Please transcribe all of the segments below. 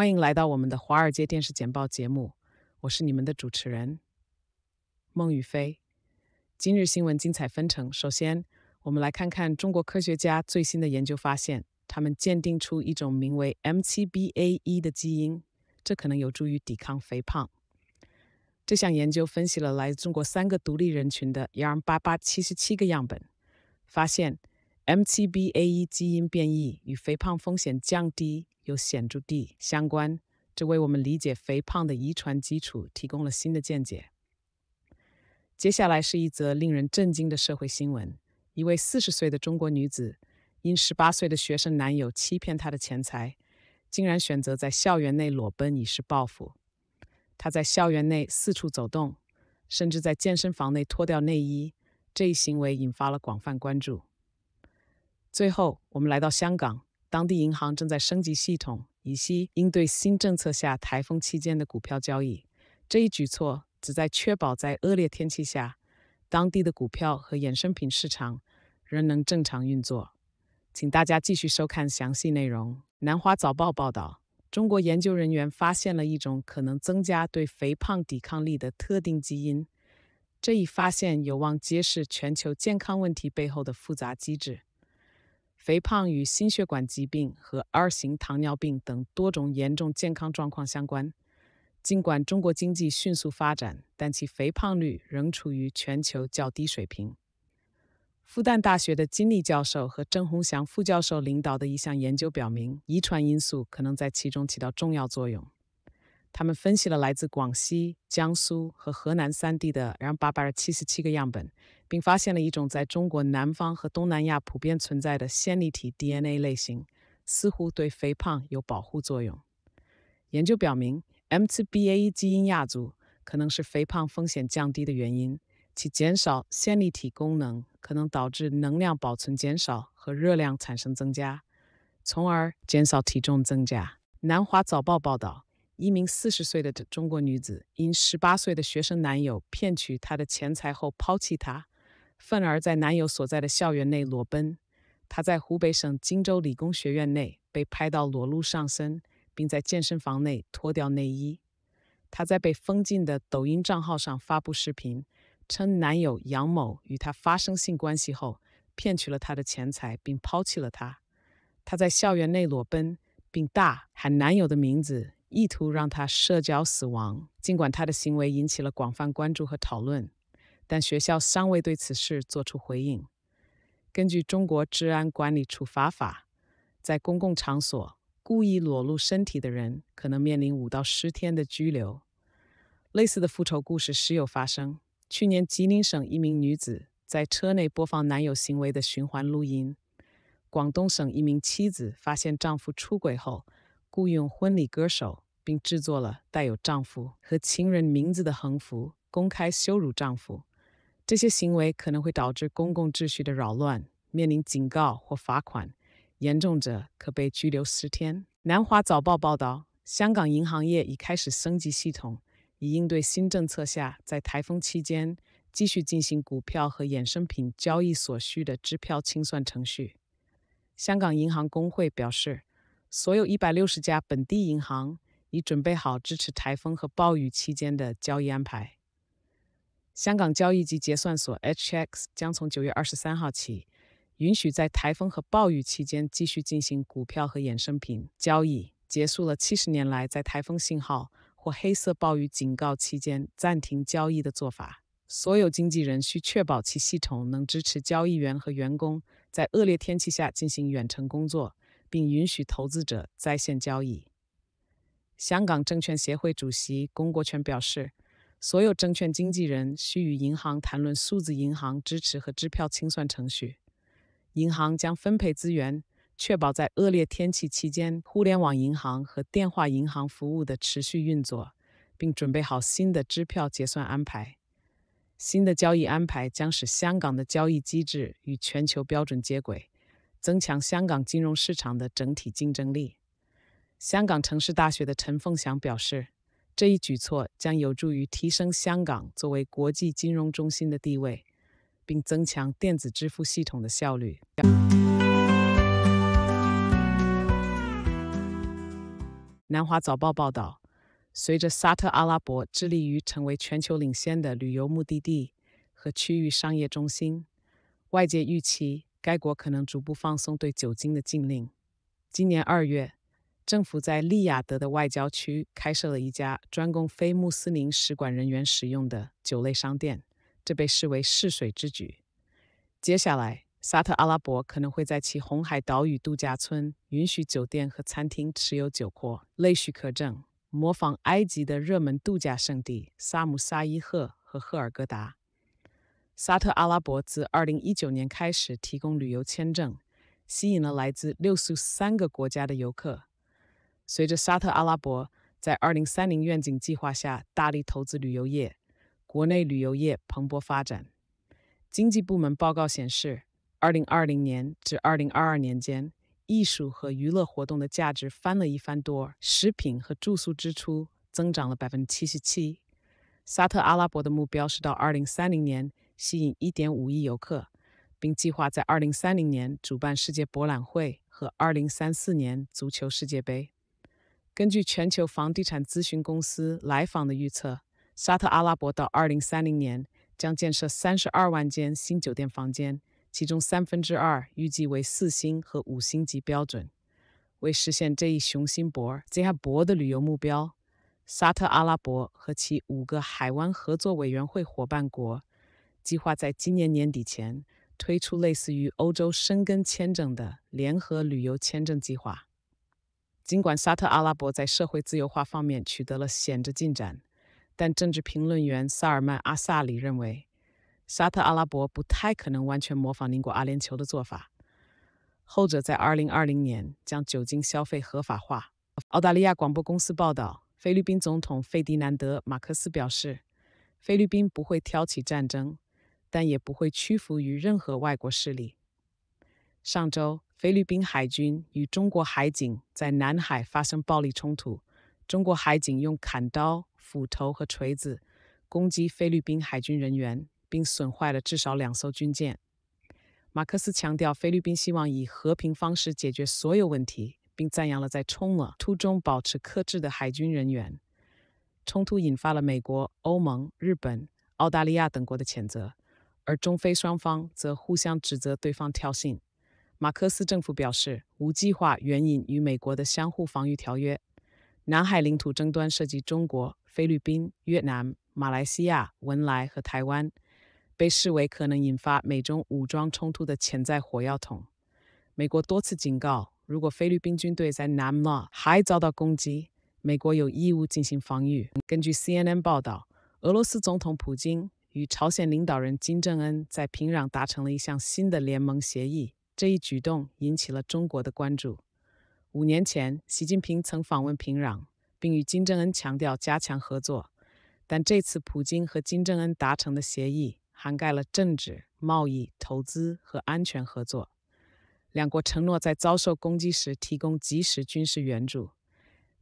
欢迎来到我们的《华尔街电视简报》节目，我是你们的主持人孟雨飞。今日新闻精彩纷呈，首先，我们来看看中国科学家最新的研究发现：他们鉴定出一种名为 m 7 b A 一的基因，这可能有助于抵抗肥胖。这项研究分析了来自中国三个独立人群的幺二八八七十七个样本，发现 m 7 b A 一基因变异与肥胖风险降低。有显著地相关，这为我们理解肥胖的遗传基础提供了新的见解。接下来是一则令人震惊的社会新闻：一位四十岁的中国女子因十八岁的学生男友欺骗她的钱财，竟然选择在校园内裸奔以示报复。她在校园内四处走动，甚至在健身房内脱掉内衣，这一行为引发了广泛关注。最后，我们来到香港。当地银行正在升级系统，以期应对新政策下台风期间的股票交易。这一举措旨在确保在恶劣天气下，当地的股票和衍生品市场仍能正常运作。请大家继续收看详细内容。《南华早报》报道，中国研究人员发现了一种可能增加对肥胖抵抗力的特定基因。这一发现有望揭示全球健康问题背后的复杂机制。肥胖与心血管疾病和二型糖尿病等多种严重健康状况相关。尽管中国经济迅速发展，但其肥胖率仍处于全球较低水平。复旦大学的金立教授和郑红祥副教授领导的一项研究表明，遗传因素可能在其中起到重要作用。他们分析了来自广西、江苏和河南三地的两百七十七个样本，并发现了一种在中国南方和东南亚普遍存在的线粒体 DNA 类型，似乎对肥胖有保护作用。研究表明 m t b a 基因亚组可能是肥胖风险降低的原因。其减少线粒体功能可能导致能量保存减少和热量产生增加，从而减少体重增加。南华早报报道。一名四十岁的中国女子因十八岁的学生男友骗取她的钱财后抛弃她，愤而在男友所在的校园内裸奔。她在湖北省荆州理工学院内被拍到裸露上身，并在健身房内脱掉内衣。她在被封禁的抖音账号上发布视频，称男友杨某与她发生性关系后，骗取了她的钱财并抛弃了她。她在校园内裸奔，并大喊男友的名字。意图让他社交死亡。尽管他的行为引起了广泛关注和讨论，但学校尚未对此事做出回应。根据中国治安管理处罚法，在公共场所故意裸露身体的人可能面临五到十天的拘留。类似的复仇故事时有发生。去年，吉林省一名女子在车内播放男友行为的循环录音；广东省一名妻子发现丈夫出轨后。雇佣婚礼歌手，并制作了带有丈夫和情人名字的横幅，公开羞辱丈夫。这些行为可能会导致公共秩序的扰乱，面临警告或罚款，严重者可被拘留十天。南华早报报道，香港银行业已开始升级系统，以应对新政策下在台风期间继续进行股票和衍生品交易所需的支票清算程序。香港银行工会表示。所有一百六十家本地银行已准备好支持台风和暴雨期间的交易安排。香港交易及结算所 h x 将从九月二十三号起，允许在台风和暴雨期间继续进行股票和衍生品交易，结束了七十年来在台风信号或黑色暴雨警告期间暂停交易的做法。所有经纪人需确保其系统能支持交易员和员工在恶劣天气下进行远程工作。并允许投资者在线交易。香港证券协会主席龚国权表示，所有证券经纪人需与银行谈论数字银行支持和支票清算程序。银行将分配资源，确保在恶劣天气期间互联网银行和电话银行服务的持续运作，并准备好新的支票结算安排。新的交易安排将使香港的交易机制与全球标准接轨。增强香港金融市场的整体竞争力。香港城市大学的陈凤祥表示，这一举措将有助于提升香港作为国际金融中心的地位，并增强电子支付系统的效率。南华早报报道，随着沙特阿拉伯致力于成为全球领先的旅游目的地和区域商业中心，外界预期。该国可能逐步放松对酒精的禁令。今年二月，政府在利雅得的外交区开设了一家专供非穆斯林使馆人员使用的酒类商店，这被视为试水之举。接下来，沙特阿拉伯可能会在其红海岛屿度假村允许酒店和餐厅持有酒粕类许可证，模仿埃及的热门度假胜地萨姆沙伊赫和赫尔格达。沙特阿拉伯自2019年开始提供旅游签证，吸引了来自六十三个国家的游客。随着沙特阿拉伯在2030愿景计划下大力投资旅游业，国内旅游业蓬勃发展。经济部门报告显示，2020年至2022年间，艺术和娱乐活动的价值翻了一番多，食品和住宿支出增长了77%。沙特阿拉伯的目标是到2030年。吸引一点五亿游客，并计划在二零三零年主办世界博览会和二零三四年足球世界杯。根据全球房地产咨询公司来访的预测，沙特阿拉伯到二零三零年将建设三十二万间新酒店房间，其中三分之二预计为四星和五星级标准。为实现这一雄心勃勃的旅游目标，沙特阿拉伯和其五个海湾合作委员会伙伴国。计划在今年年底前推出类似于欧洲深根签证的联合旅游签证计划。尽管沙特阿拉伯在社会自由化方面取得了显著进展，但政治评论员萨尔曼·阿萨里认为，沙特阿拉伯不太可能完全模仿邻国阿联酋的做法，后者在2020年将酒精消费合法化。澳大利亚广播公司报道，菲律宾总统费迪南德·马克思表示，菲律宾不会挑起战争。但也不会屈服于任何外国势力。上周，菲律宾海军与中国海警在南海发生暴力冲突，中国海警用砍刀、斧头和锤子攻击菲律宾海军人员，并损坏了至少两艘军舰。马克思强调，菲律宾希望以和平方式解决所有问题，并赞扬了在冲了途中保持克制的海军人员。冲突引发了美国、欧盟、日本、澳大利亚等国的谴责。而中非双方则互相指责对方挑衅。马克思政府表示，无计划援引与美国的相互防御条约。南海领土争端涉及中国、菲律宾、越南、马来西亚、文莱和台湾，被视为可能引发美中武装冲突的潜在火药桶。美国多次警告，如果菲律宾军队在南海还遭到攻击，美国有义务进行防御。根据 CNN 报道，俄罗斯总统普京。与朝鲜领导人金正恩在平壤达成了一项新的联盟协议，这一举动引起了中国的关注。五年前，习近平曾访问平壤，并与金正恩强调加强合作。但这次，普京和金正恩达成的协议涵盖了政治、贸易、投资和安全合作，两国承诺在遭受攻击时提供及时军事援助，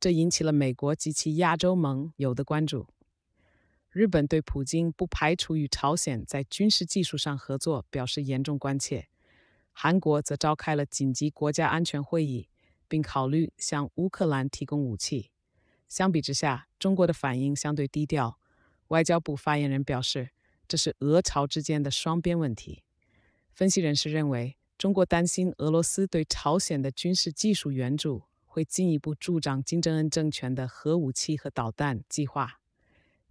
这引起了美国及其亚洲盟友的关注。日本对普京不排除与朝鲜在军事技术上合作表示严重关切，韩国则召开了紧急国家安全会议，并考虑向乌克兰提供武器。相比之下，中国的反应相对低调。外交部发言人表示，这是俄朝之间的双边问题。分析人士认为，中国担心俄罗斯对朝鲜的军事技术援助会进一步助长金正恩政权的核武器和导弹计划。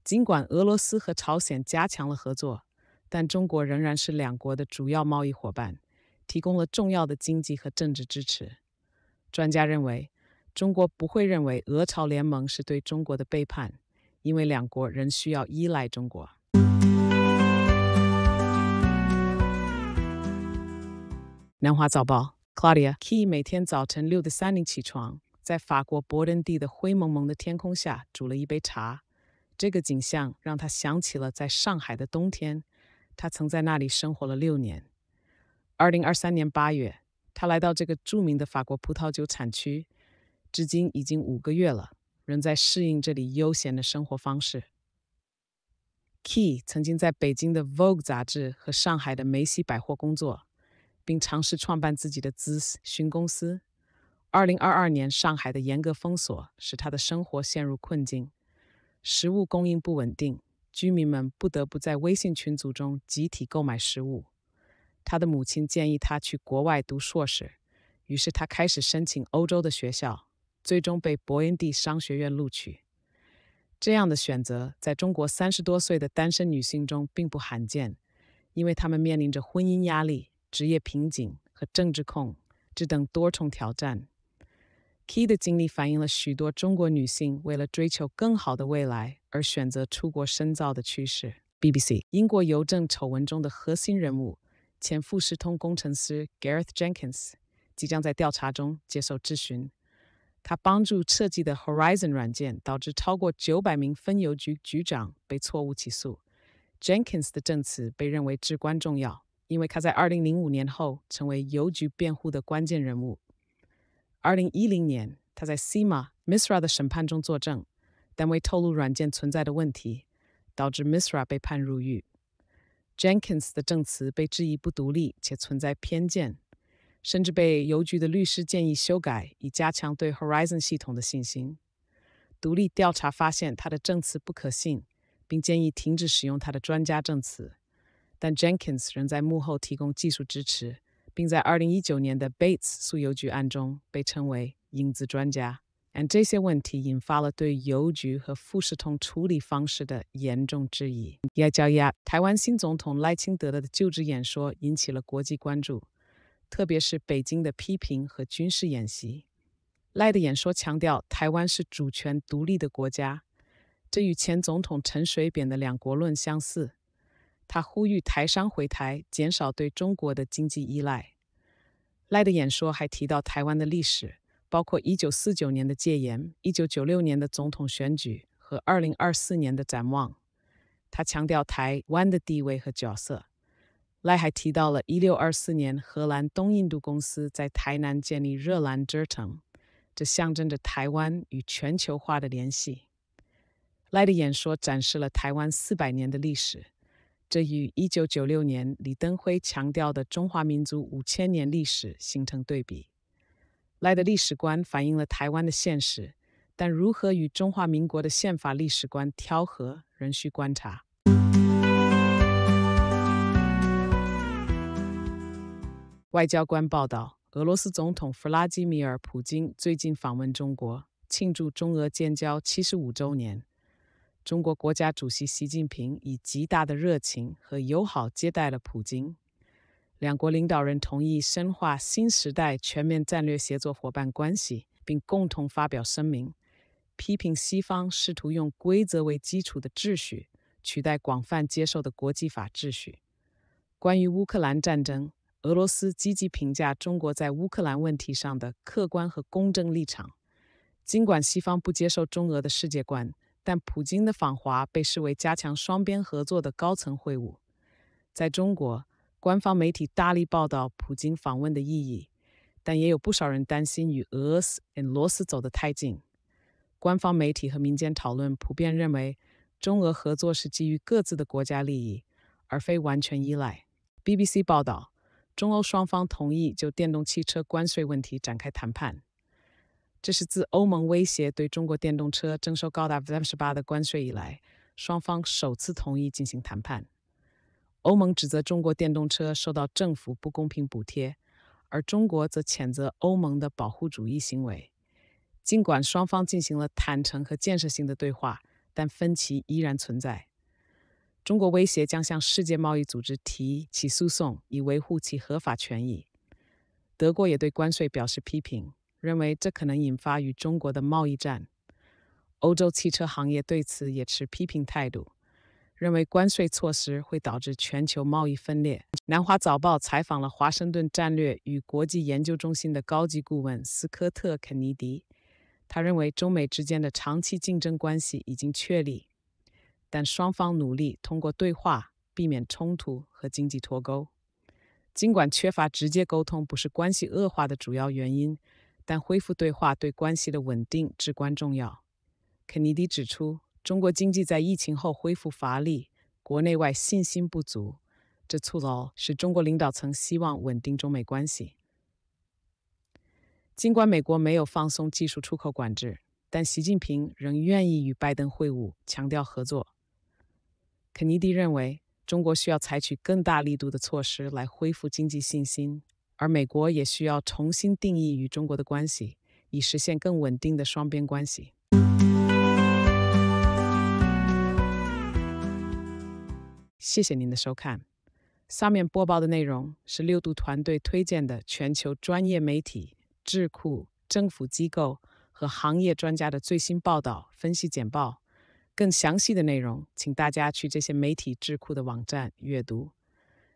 尽管俄罗斯和朝鲜加强了合作，但中国仍然是两国的主要贸易伙伴，提供了重要的经济和政治支持。专家认为，中国不会认为俄朝联盟是对中国的背叛，因为两国仍需要依赖中国。南华早报，Claudia Key 每天早晨六点三零起床，在法国勃艮第的灰蒙蒙的天空下，煮了一杯茶。这个景象让他想起了在上海的冬天，他曾在那里生活了六年。2023年8月，他来到这个著名的法国葡萄酒产区，至今已经五个月了，仍在适应这里悠闲的生活方式。Key 曾经在北京的 Vogue 杂志和上海的梅西百货工作，并尝试创办自己的咨询公司。2022年，上海的严格封锁使他的生活陷入困境。食物供应不稳定，居民们不得不在微信群组中集体购买食物。他的母亲建议他去国外读硕士，于是他开始申请欧洲的学校，最终被伯恩蒂商学院录取。这样的选择在中国三十多岁的单身女性中并不罕见，因为她们面临着婚姻压力、职业瓶颈和政治控制等多重挑战。Key 的经历反映了许多中国女性为了追求更好的未来而选择出国深造的趋势。BBC 英国邮政丑闻中的核心人物，前富士通工程师 Gareth Jenkins 即将在调查中接受质询。他帮助设计的 Horizon 软件导致超过900名分邮局局长被错误起诉。Jenkins 的证词被认为至关重要，因为他在2005年后成为邮局辩护的关键人物。二零一零年，他在 Cima Misra 的审判中作证，但未透露软件存在的问题，导致 Misra 被判入狱。Jenkins 的证词被质疑不独立且存在偏见，甚至被邮局的律师建议修改以加强对 Horizon 系统的信心。独立调查发现他的证词不可信，并建议停止使用他的专家证词，但 Jenkins 仍在幕后提供技术支持。并在2019年的贝茨诉邮局案中被称为影子专家。And 这些问题引发了对邮局和富士通处理方式的严重质疑。压加压，台湾新总统赖清德的就职演说引起了国际关注，特别是北京的批评和军事演习。赖的演说强调台湾是主权独立的国家，这与前总统陈水扁的“两国论”相似。他呼吁台商回台，减少对中国的经济依赖。赖的演说还提到台湾的历史，包括1949年的戒严、1996年的总统选举和2024年的展望。他强调台湾的地位和角色。赖还提到了1624年荷兰东印度公司在台南建立热兰遮城，这象征着台湾与全球化的联系。赖的演说展示了台湾400年的历史。这与1996年李登辉强调的中华民族五千年历史形成对比。赖的历史观反映了台湾的现实，但如何与中华民国的宪法历史观调和，仍需观察。外交官报道，俄罗斯总统弗拉基米尔·普京最近访问中国，庆祝中俄建交75周年。中国国家主席习近平以极大的热情和友好接待了普京。两国领导人同意深化新时代全面战略协作伙伴关系，并共同发表声明，批评西方试图用规则为基础的秩序取代广泛接受的国际法秩序。关于乌克兰战争，俄罗斯积极评价中国在乌克兰问题上的客观和公正立场。尽管西方不接受中俄的世界观。但普京的访华被视为加强双边合作的高层会晤。在中国，官方媒体大力报道普京访问的意义，但也有不少人担心与俄斯和罗斯走得太近。官方媒体和民间讨论普遍认为，中俄合作是基于各自的国家利益，而非完全依赖。BBC 报道，中欧双方同意就电动汽车关税问题展开谈判。这是自欧盟威胁对中国电动车征收高达百分之十八的关税以来，双方首次同意进行谈判。欧盟指责中国电动车受到政府不公平补贴，而中国则谴责欧盟的保护主义行为。尽管双方进行了坦诚和建设性的对话，但分歧依然存在。中国威胁将向世界贸易组织提起诉讼，以维护其合法权益。德国也对关税表示批评。认为这可能引发与中国的贸易战。欧洲汽车行业对此也持批评态度，认为关税措施会导致全球贸易分裂。南华早报采访了华盛顿战略与国际研究中心的高级顾问斯科特·肯尼迪，他认为中美之间的长期竞争关系已经确立，但双方努力通过对话避免冲突和经济脱钩。尽管缺乏直接沟通不是关系恶化的主要原因。但恢复对话对关系的稳定至关重要。肯尼迪指出，中国经济在疫情后恢复乏力，国内外信心不足，这促使使中国领导层希望稳定中美关系。尽管美国没有放松技术出口管制，但习近平仍愿意与拜登会晤，强调合作。肯尼迪认为，中国需要采取更大力度的措施来恢复经济信心。而美国也需要重新定义与中国的关系，以实现更稳定的双边关系。谢谢您的收看。上面播报的内容是六度团队推荐的全球专业媒体、智库、政府机构和行业专家的最新报道、分析简报。更详细的内容，请大家去这些媒体、智库的网站阅读。